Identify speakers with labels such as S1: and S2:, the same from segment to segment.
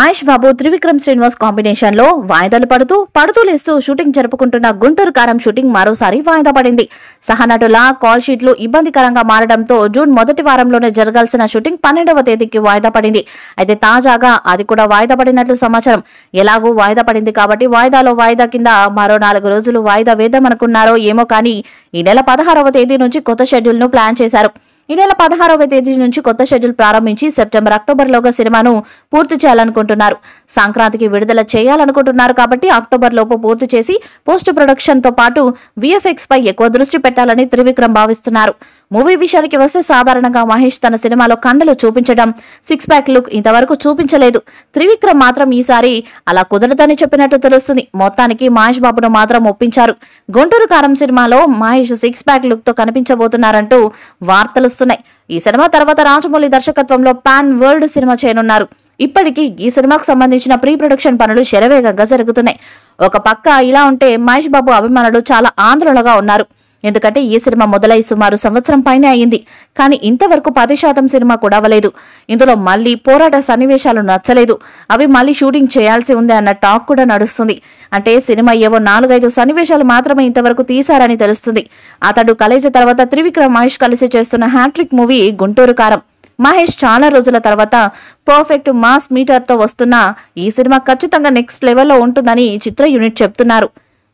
S1: Mahesh Babu Trivikram Srinivas combination లో వాయిదాలు పడుతూ పడుతూ షూటింగ్ జరుపుకుంటున్న గుంటూరు కారం షూటింగ్ మరోసారి వాయిదా పడింది సహనటుల కాల్ షీట్లు ఇబ్బందికరంగా మారడంతో జూన్ మొదటి వారంలోనే జరగాల్సిన షూటింగ్ పన్నెండవ తేదీకి వాయిదా పడింది అయితే తాజాగా అది కూడా వాయిదా పడినట్లు సమాచారం ఎలాగూ వాయిదా పడింది కాబట్టి వాయిదాలో వాయిదా కింద మరో నాలుగు రోజులు వాయిదా వేద్దామనుకున్నారో ఏమో కానీ ఈ నెల పదహారవ తేదీ నుంచి కొత్త షెడ్యూల్ ను ప్లాన్ చేశారు ఈ నెల పదహారవ తేదీ నుంచి కొత్త షెడ్యూల్ ప్రారంభించి సెప్టెంబర్ అక్టోబర్లోగా సినిమాను పూర్తి చేయాలనుకుంటున్నారు సంక్రాంతికి విడుదల చేయాలనుకుంటున్నారు కాబట్టి అక్టోబర్ లోపు పూర్తి చేసి పోస్ట్ ప్రొడక్షన్తో పాటు విఎఫ్ఎక్స్ పై ఎక్కువ దృష్టి పెట్టాలని త్రివిక్రమ్ భావిస్తున్నారు మూవీ విషయానికి వస్తే సాధారణంగా మహేష్ తన సినిమాలో కండలు చూపించడం సిక్స్ ప్యాక్ లుక్ ఇంతవరకు చూపించలేదు త్రివిక్రమ్ మాత్రం ఈసారి అలా కుదరదని చెప్పినట్టు తెలుస్తుంది మొత్తానికి మహేష్ బాబును మాత్రం ఒప్పించారు గుంటూరు కారం సినిమాలో మహేష్ సిక్స్ ప్యాక్ లుక్ తో కనిపించబోతున్నారంటూ వార్తలుస్తున్నాయి ఈ సినిమా తర్వాత రాజమౌళి దర్శకత్వంలో పాన్ వరల్డ్ సినిమా చేయనున్నారు ఇప్పటికీ ఈ సినిమాకు సంబంధించిన ప్రీ ప్రొడక్షన్ పనులు శరవేగంగా జరుగుతున్నాయి ఒక పక్క ఇలా ఉంటే మహేష్ బాబు అభిమానులు చాలా ఆందోళనగా ఉన్నారు ఎందుకంటే ఈ సినిమా మొదలై సుమారు సంవత్సరం పైనే అయింది కానీ ఇంతవరకు పది శాతం సినిమా కూడా అవ్వలేదు ఇందులో మళ్ళీ పోరాట సన్నివేశాలు నచ్చలేదు అవి మళ్ళీ షూటింగ్ చేయాల్సి ఉంది అన్న టాక్ కూడా నడుస్తుంది అంటే సినిమా ఏవో నాలుగైదు సన్నివేశాలు మాత్రమే ఇంతవరకు తీశారని తెలుస్తుంది అతడు కలేజ తర్వాత త్రివిక్రమ్ మహేష్ కలిసి చేస్తున్న హ్యాట్రిక్ మూవీ గుంటూరు కారం మహేష్ చాలా రోజుల తర్వాత పర్ఫెక్ట్ మాస్ మీటర్తో వస్తున్న ఈ సినిమా ఖచ్చితంగా నెక్స్ట్ లెవెల్లో ఉంటుందని చిత్ర యూనిట్ చెప్తున్నారు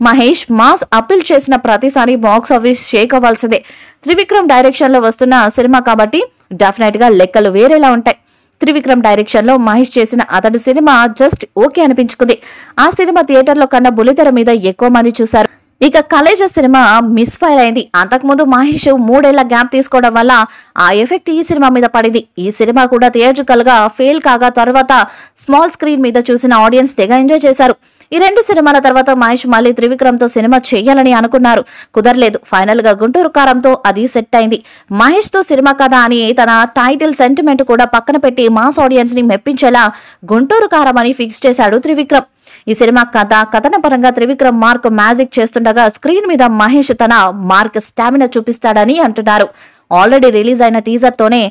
S1: మహేష్ మాస్ అప్పీల్ చేసిన ప్రతిసారి బాక్స్ ఆఫీస్ షేక్ అవ్వాల్సిందే త్రివిక్రమ్ డైరెక్షన్ లో వస్తున్న సినిమా కాబట్టి డెఫినెట్ గా లెక్కలు వేరేలా ఉంటాయి త్రివిక్రమ్ డైరెక్షన్ లో మహేష్ చేసిన అతడు సినిమా జస్ట్ ఓకే అనిపించుకుంది ఆ సినిమా థియేటర్లో కన్నా బులితెర మీద ఎక్కువ మంది చూశారు ఇక కలేజ సినిమా మిస్ ఫైర్ అయింది అంతకుముందు మహేష్ మూడేళ్ల గ్యాప్ తీసుకోవడం వల్ల ఆ ఎఫెక్ట్ ఈ సినిమా మీద పడింది ఈ సినిమా కూడా థియేట్రికల్ గా ఫెయిల్ కాగా తర్వాత స్మాల్ స్క్రీన్ మీద చూసిన ఆడియన్స్ తెగ ఎంజాయ్ చేశారు ఈ రెండు సినిమాల తర్వాత మహేష్ త్రివిక్రమ్ త్రివిక్రమ్తో సినిమా చేయాలని అనుకున్నారు కుదరలేదు ఫైనల్ గా గుంటూరు కారంతో అది సెట్ అయింది మహేష్ తో సినిమా కదా అని తన టైటిల్ సెంటిమెంట్ కూడా పక్కన పెట్టి మాస్ ఆడియన్స్ ని మెప్పించేలా గుంటూరు కారం అని ఫిక్స్ చేశాడు త్రివిక్రమ్ ఈ సినిమా కథ కథన పరంగా త్రివిక్రమ్ మార్క్ మ్యాజిక్ చేస్తుండగా స్క్రీన్ మీద మహేష్ తన మార్క్ స్టామినా చూపిస్తాడని అంటున్నారు ఆల్రెడీ రిలీజ్ అయిన టీజర్ తోనే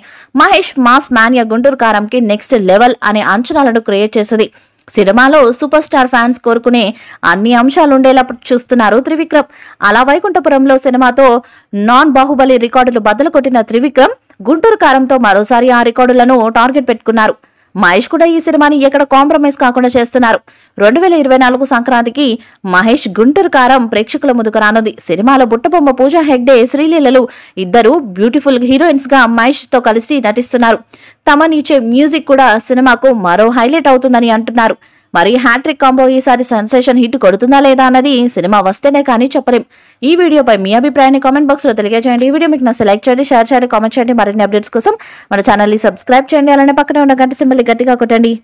S1: మహేష్ మాస్ మాన్య గుంటూరు కారంకి నెక్స్ట్ లెవెల్ అనే అంచనాలను క్రియేట్ చేసింది సినిమాలో సూపర్ స్టార్ ఫ్యాన్స్ కోరుకునే అన్ని అంశాలుండేలా చూస్తున్నారు త్రివిక్రమ్ అలా వైకుంఠపురంలో సినిమాతో నాన్ బాహుబలి రికార్డులు బద్దలు కొట్టిన త్రివిక్రమ్ గుంటూరు కారంతో మరోసారి ఆ రికార్డులను టార్గెట్ పెట్టుకున్నారు మహేష్ కూడా ఈ సినిమాని ఎక్కడ కాంప్రమైజ్ కాకుండా చేస్తున్నారు రెండు వేల ఇరవై నాలుగు సంక్రాంతికి మహేష్ గుంటూరు కారం ప్రేక్షకుల ముందుకు రానుంది సినిమాలో బుట్టబొమ్మ పూజా హెగ్డే శ్రీలీలలు ఇద్దరు బ్యూటిఫుల్ హీరోయిన్స్ గా మహేష్ తో కలిసి నటిస్తున్నారు తమనిచ్చే మ్యూజిక్ కూడా సినిమాకు మరో హైలైట్ అవుతుందని అంటున్నారు మరి హ్యాట్రిక్ కాంబో ఈసారి సెన్సేషన్ హిట్ కొడుతుందా లేదా అన్నది సినిమా వస్తేనే కానీ చెప్పలేం ఈ వీడియోపై మీ అభిప్రాయాన్ని కామెంట్ బాక్స్లో తెలియజేయండి ఈ వీడియో మీకు నా లైక్ చేయండి షేర్ చేయండి కామెంట్ చేయండి మరిన్ని అప్డేట్స్ కోసం మన ఛానల్ని సబ్స్క్రైబ్ చేయండి అలానే పక్కనే ఉన్న గంట సింబల్ గట్టిగా కొట్టండి